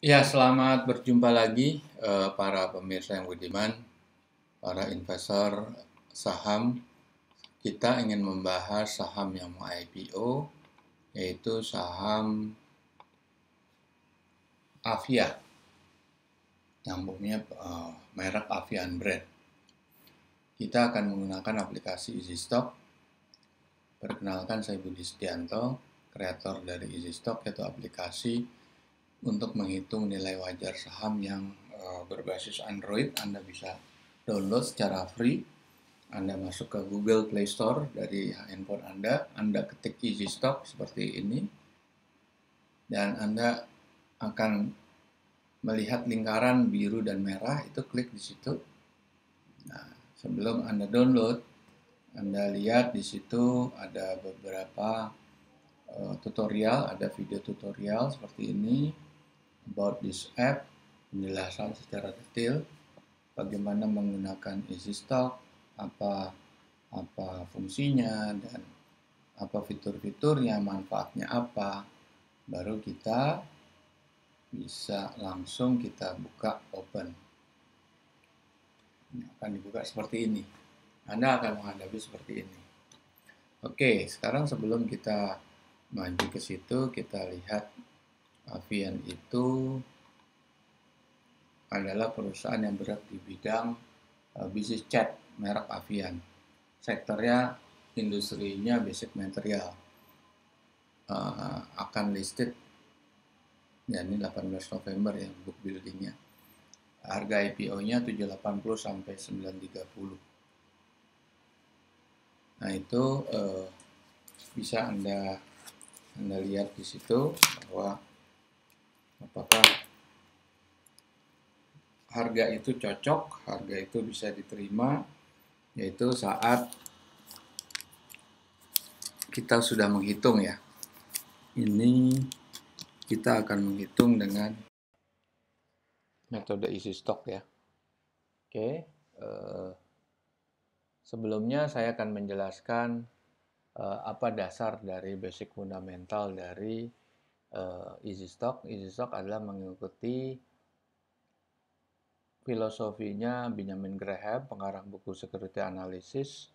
Ya, selamat berjumpa lagi uh, para pemirsa yang budiman, para investor saham. Kita ingin membahas saham yang mau IPO, yaitu saham Avia, yang punya uh, eh, merek Avian Brand. Kita akan menggunakan aplikasi EasyStock. Perkenalkan, saya Budi Setianto, kreator dari EasyStock, yaitu aplikasi untuk menghitung nilai wajar saham yang eh, berbasis Android, Anda bisa download secara free. Anda masuk ke Google Play Store dari handphone Anda, Anda ketik Easy Stock seperti ini, dan Anda akan melihat lingkaran biru dan merah, itu klik di situ. Nah, sebelum Anda download, Anda lihat di situ ada beberapa eh, tutorial, ada video tutorial seperti ini about this app, penjelasan secara detail, bagaimana menggunakan Easy stock, apa apa fungsinya dan apa fitur-fiturnya, manfaatnya apa, baru kita bisa langsung kita buka open. Ini akan dibuka seperti ini. Anda akan menghadapi seperti ini. Oke, sekarang sebelum kita maju ke situ, kita lihat Avian itu adalah perusahaan yang berat di bidang uh, bisnis cat merek Avian. Sektornya industrinya basic material. Uh, akan listed ya ini 18 November ya book buildingnya. Harga IPO-nya 780 sampai 930. Nah itu uh, bisa anda anda lihat di situ bahwa apakah harga itu cocok, harga itu bisa diterima, yaitu saat kita sudah menghitung ya. Ini kita akan menghitung dengan metode isi stok ya. Oke, eh, sebelumnya saya akan menjelaskan eh, apa dasar dari basic fundamental dari uh, easy stock. Easy stock adalah mengikuti filosofinya Benjamin Graham, pengarang buku Security Analysis,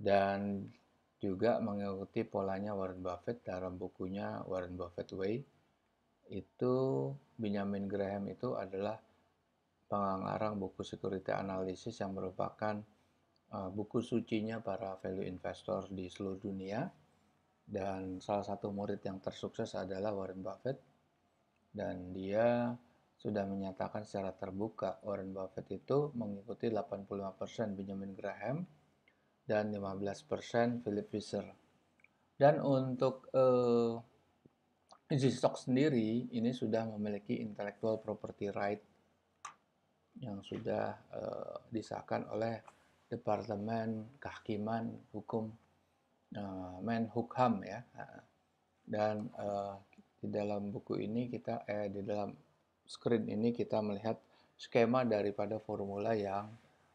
dan juga mengikuti polanya Warren Buffett dalam bukunya Warren Buffett Way. Itu Benjamin Graham itu adalah pengarang buku Security Analysis yang merupakan uh, buku sucinya para value investor di seluruh dunia dan salah satu murid yang tersukses adalah Warren Buffett dan dia sudah menyatakan secara terbuka Warren Buffett itu mengikuti 85% Benjamin Graham dan 15% Philip Fisher. Dan untuk uh, eh, stock sendiri ini sudah memiliki intellectual property right yang sudah uh, disahkan oleh Departemen Kehakiman Hukum hukum eh, ya. Nah, dan eh, di dalam buku ini kita eh di dalam screen ini kita melihat skema daripada formula yang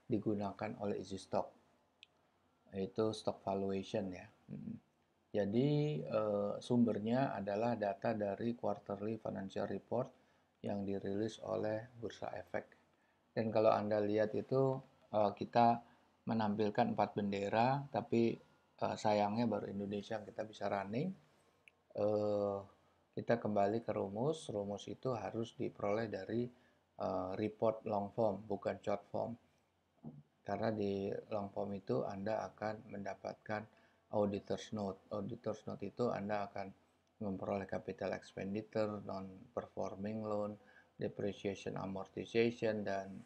digunakan oleh Easy stock yaitu stock valuation ya. Hmm. Jadi uh, sumbernya adalah data dari quarterly financial report yang dirilis oleh Bursa Efek. Dan kalau Anda lihat itu uh, kita menampilkan empat bendera tapi uh, sayangnya baru Indonesia yang kita bisa running. Uh, kita kembali ke rumus. Rumus itu harus diperoleh dari uh, report long form, bukan short form. Karena di long form itu Anda akan mendapatkan auditor's note. Auditor's note itu Anda akan memperoleh capital expenditure, non-performing loan, depreciation, amortization, dan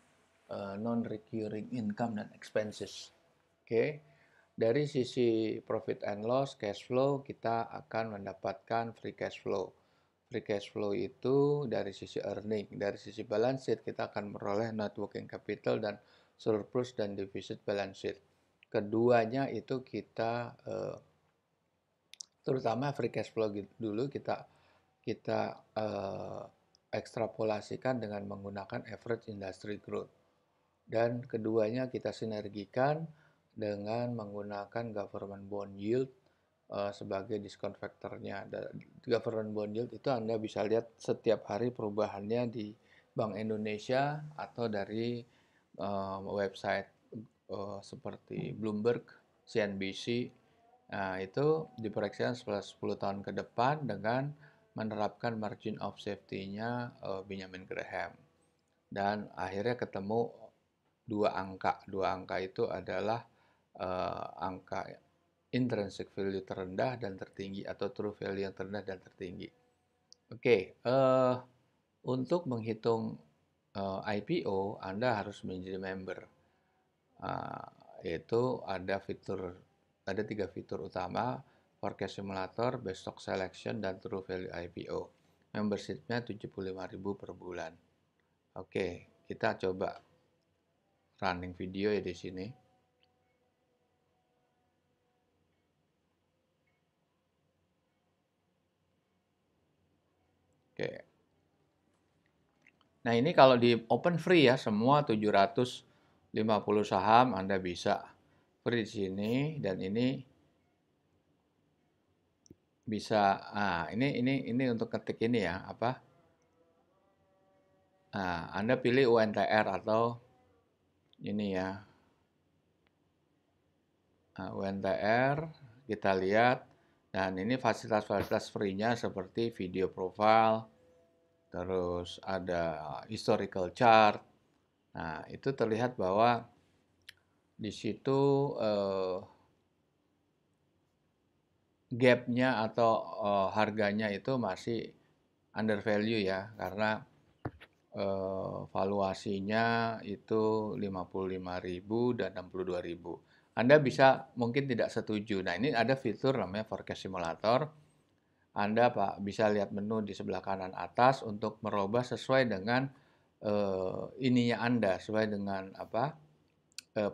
uh, non-recurring income dan expenses. Oke, okay? dari sisi profit and loss cash flow kita akan mendapatkan free cash flow free cash flow itu dari sisi earning dari sisi balance sheet kita akan meroleh net working capital dan surplus dan deficit balance sheet keduanya itu kita eh, terutama free cash flow dulu kita kita eh, ekstrapolasikan dengan menggunakan average industry growth dan keduanya kita sinergikan dengan menggunakan government bond yield uh, sebagai diskon faktornya. Government bond yield itu Anda bisa lihat setiap hari perubahannya di Bank Indonesia atau dari uh, website uh, seperti Bloomberg, CNBC, Nah, itu diperkirakan 10 tahun ke depan dengan menerapkan margin of safety-nya uh, Benjamin Graham. Dan akhirnya ketemu dua angka. Dua angka itu adalah uh, angka intrinsic value terendah dan tertinggi atau true value yang terendah dan tertinggi. Oke, okay, uh, eh, untuk menghitung uh, eh, IPO Anda harus menjadi member. Uh, yaitu ada fitur ada tiga fitur utama forecast simulator, best stock selection dan true value IPO. Membershipnya 75.000 per bulan. Oke, okay, kita coba running video ya di sini. Oke. Nah, ini kalau di open free ya, semua 750 saham Anda bisa free di sini dan ini bisa ah ini ini ini untuk ketik ini ya, apa? Nah, Anda pilih UNTR atau ini ya. Nah, UNTR kita lihat dan ini fasilitas-fasilitas free-nya seperti video profile, terus ada historical chart. Nah, itu terlihat bahwa di situ eh, gap-nya atau eh, harganya itu masih under value ya, karena eh, valuasinya itu 55.000 dan 62.000. Anda bisa mungkin tidak setuju. Nah, ini ada fitur namanya forecast simulator. Anda Pak bisa lihat menu di sebelah kanan atas untuk merubah sesuai dengan uh, ininya Anda, sesuai dengan apa? Uh,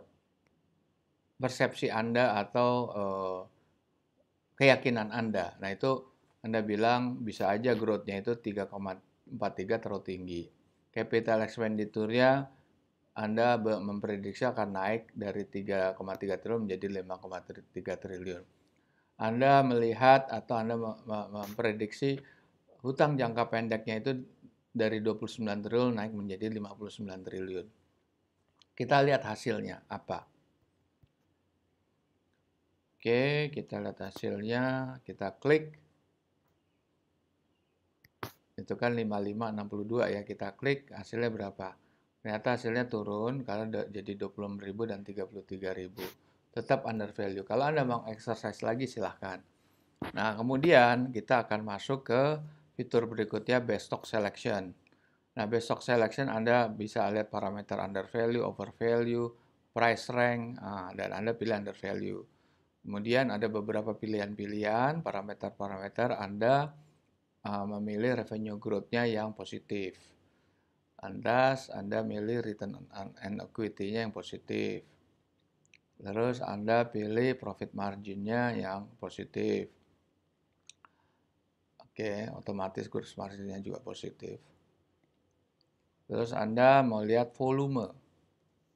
persepsi Anda atau uh, keyakinan Anda. Nah, itu Anda bilang bisa aja growth-nya itu 3,43 terlalu tinggi. Capital expenditure-nya anda memprediksi akan naik dari 3,3 triliun menjadi 5,3 triliun. Anda melihat atau Anda memprediksi hutang jangka pendeknya itu dari 29 triliun naik menjadi 59 triliun. Kita lihat hasilnya apa. Oke, kita lihat hasilnya, kita klik. Itu kan 5562 ya, kita klik hasilnya berapa? ternyata hasilnya turun karena jadi 26.000 dan 33.000 tetap under value kalau Anda mau exercise lagi silahkan nah kemudian kita akan masuk ke fitur berikutnya best stock selection nah best stock selection Anda bisa lihat parameter under value over value price rank ah, dan Anda pilih under value kemudian ada beberapa pilihan-pilihan parameter-parameter Anda ah, memilih revenue growth-nya yang positif Andas, Anda milih return on equity-nya yang positif. Terus Anda pilih profit margin-nya yang positif. Oke, otomatis gross margin-nya juga positif. Terus Anda mau lihat volume.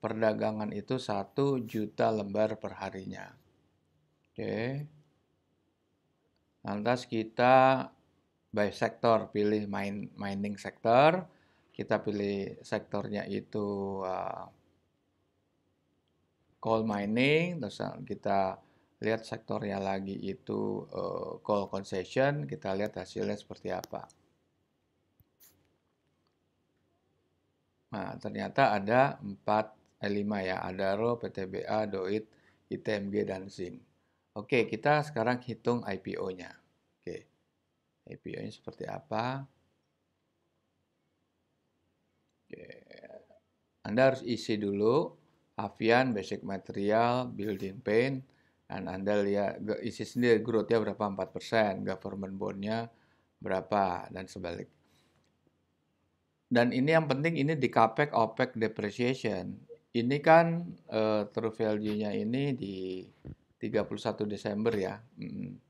Perdagangan itu 1 juta lembar per harinya. Oke. Lantas kita by sektor, pilih mining sektor, kita pilih sektornya itu uh, coal mining, terus kita lihat sektornya lagi itu uh, coal concession, kita lihat hasilnya seperti apa. Nah, ternyata ada 4, eh, 5 ya, Ro, PTBA, DOIT, ITMG, dan SIM. Oke, kita sekarang hitung IPO-nya. Oke, IPO-nya seperti apa? Anda harus isi dulu Avian basic material, building paint, dan Anda lihat isi sendiri growth-nya berapa 4%, government bond-nya berapa dan sebalik. Dan ini yang penting ini di CAPEX OPEX depreciation. Ini kan uh, true value-nya ini di 31 Desember ya. Hmm.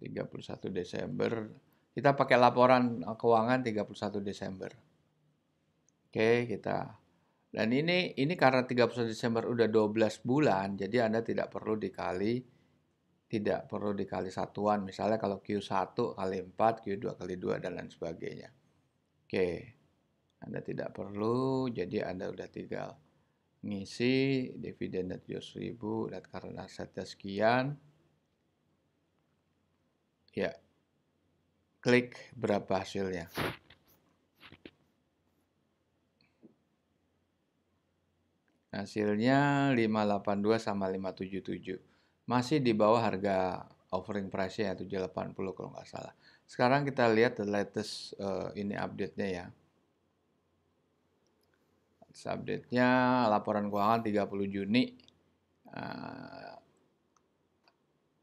31 Desember kita pakai laporan eh, keuangan 31 Desember. Oke, kita dan ini ini karena 31 Desember udah 12 bulan, jadi Anda tidak perlu dikali tidak perlu dikali satuan. Misalnya kalau Q1 kali 4, Q2 kali 2 dan lain sebagainya. Oke. Anda tidak perlu, jadi Anda udah tinggal ngisi dividen net 1000 dan karena asetnya sekian. Ya, klik berapa hasilnya. Hasilnya 582 sama 577. Masih di bawah harga offering price ya 780 kalau nggak salah. Sekarang kita lihat the latest uh, ini update-nya ya. Update-nya laporan keuangan 30 Juni. Uh,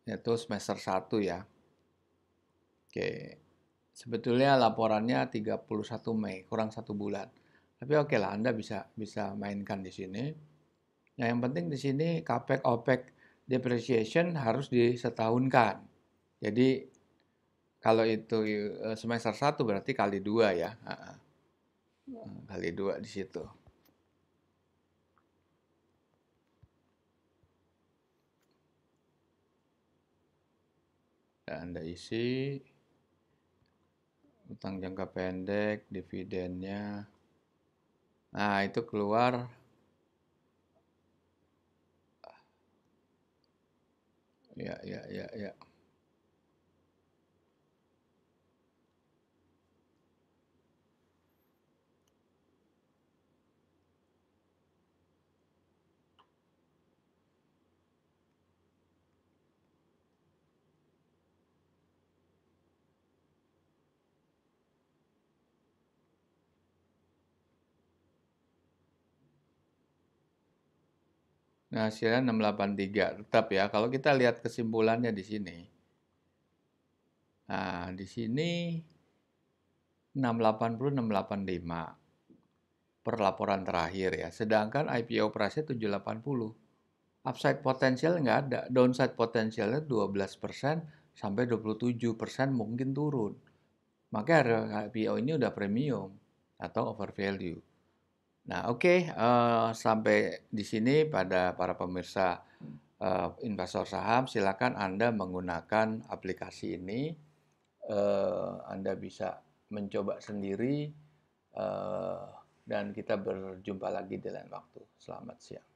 yaitu semester 1 ya. Oke. Okay sebetulnya laporannya 31 Mei, kurang satu bulan. Tapi oke lah, Anda bisa bisa mainkan di sini. Nah, yang penting di sini CAPEX OPEX depreciation harus disetahunkan. Jadi kalau itu eh, semester 1 berarti kali dua ya. Hmm, kali dua di situ. Anda isi utang jangka pendek, dividennya. Nah, itu keluar ya ya ya ya Nah, hasilnya 683 tetap ya. Kalau kita lihat kesimpulannya di sini. Nah, di sini 680 685 per laporan terakhir ya. Sedangkan IPO price 780 upside potensial nggak ada, downside potensialnya 12% sampai 27% mungkin turun. Maka IPO ini udah premium atau over value. Nah, oke, okay, uh, eh, sampai di sini pada para pemirsa uh, investor saham, silakan Anda menggunakan aplikasi ini. Uh, Anda bisa mencoba sendiri uh, dan kita berjumpa lagi di lain waktu. Selamat siang.